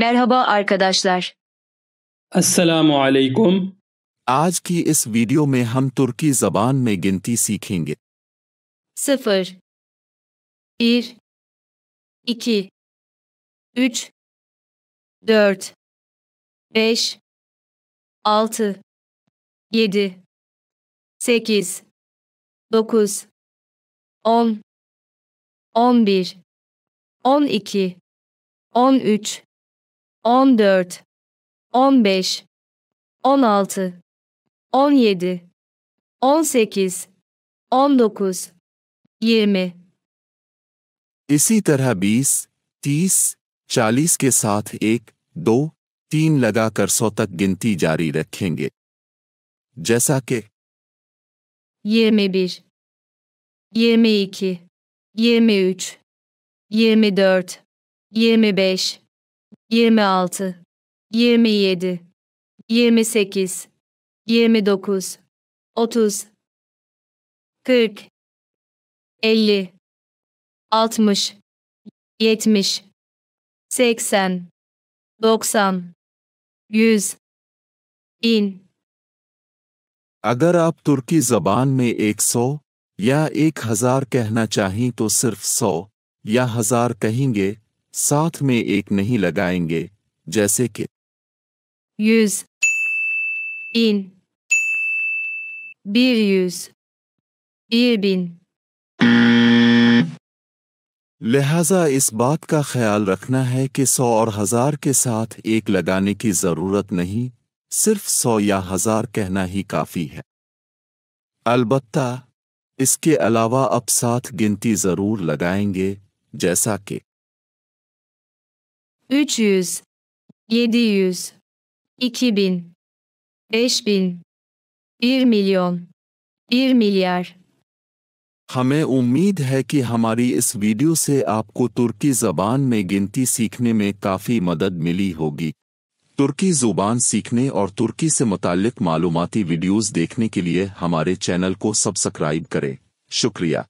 Merhaba arkadaşlar. Assalamu alaikum. आज की इस वीडियो में हम तुर्की जबान में गिनती सीखेंगे sıfır, bir, iki, üç, dört, beş, altı, yedi, sekiz, dokuz, on, on bir, on 14 15 16 17 18 19 20 इसी तरह 20 30 40 के साथ एक दो तीन लगाकर सौ तक गिनती जारी रखेंगे जैसा कि 21 22 23 24 25 26 27 28 29 30 40 50 60 70 80 90 100 1000 अगर आप तुर्की जबान में 100 या 1000 कहना चाहें तो सिर्फ 100 या हजार कहेंगे साथ में एक नहीं लगाएंगे जैसे कि यूज इन bir यूज इन लिहाजा इस बात का ख्याल रखना है कि सौ और हजार के साथ एक लगाने की जरूरत नहीं सिर्फ सौ या हजार कहना ही काफी है अलबत्ता इसके अलावा अब साथ गिनती जरूर लगाएंगे जैसा कि 300 700 2000 5000 1 milyon 1 milyar हमें उम्मीद है कि हमारी इस वीडियो से आपको तुर्की ज़बान में गिनती सीखने में काफ़ी मदद मिली होगी तुर्की ज़ुबान सीखने और तुर्की से मुतल मालूमती वीडियोज़ देखने के लिए हमारे चैनल को सब्सक्राइब करें शुक्रिया